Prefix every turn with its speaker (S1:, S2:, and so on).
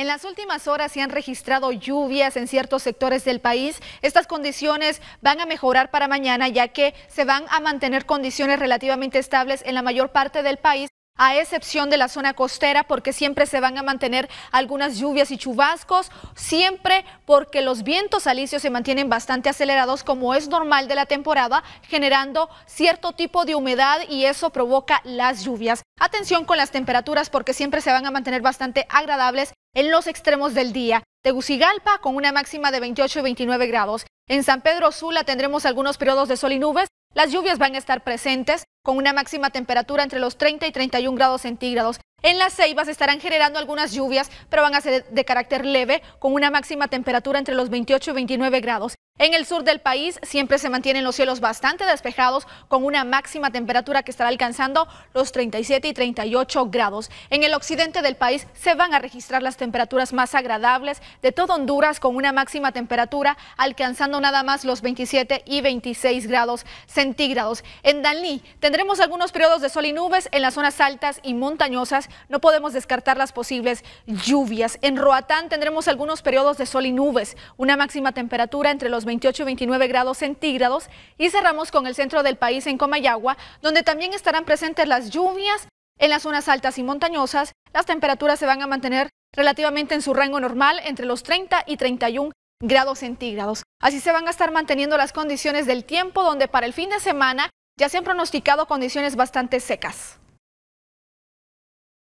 S1: En las últimas horas se han registrado lluvias en ciertos sectores del país. Estas condiciones van a mejorar para mañana ya que se van a mantener condiciones relativamente estables en la mayor parte del país a excepción de la zona costera, porque siempre se van a mantener algunas lluvias y chubascos, siempre porque los vientos alisios se mantienen bastante acelerados, como es normal de la temporada, generando cierto tipo de humedad y eso provoca las lluvias. Atención con las temperaturas porque siempre se van a mantener bastante agradables en los extremos del día. Tegucigalpa con una máxima de 28 y 29 grados. En San Pedro Sula tendremos algunos periodos de sol y nubes. Las lluvias van a estar presentes con una máxima temperatura entre los 30 y 31 grados centígrados. En las ceibas estarán generando algunas lluvias, pero van a ser de carácter leve, con una máxima temperatura entre los 28 y 29 grados. En el sur del país siempre se mantienen los cielos bastante despejados con una máxima temperatura que estará alcanzando los 37 y 38 grados. En el occidente del país se van a registrar las temperaturas más agradables de todo Honduras con una máxima temperatura alcanzando nada más los 27 y 26 grados centígrados. En Danlí tendremos algunos periodos de sol y nubes en las zonas altas y montañosas. No podemos descartar las posibles lluvias. En Roatán tendremos algunos periodos de sol y nubes, una máxima temperatura entre los 28 y 29 grados centígrados y cerramos con el centro del país en Comayagua, donde también estarán presentes las lluvias en las zonas altas y montañosas. Las temperaturas se van a mantener relativamente en su rango normal entre los 30 y 31 grados centígrados. Así se van a estar manteniendo las condiciones del tiempo, donde para el fin de semana ya se han pronosticado condiciones bastante secas.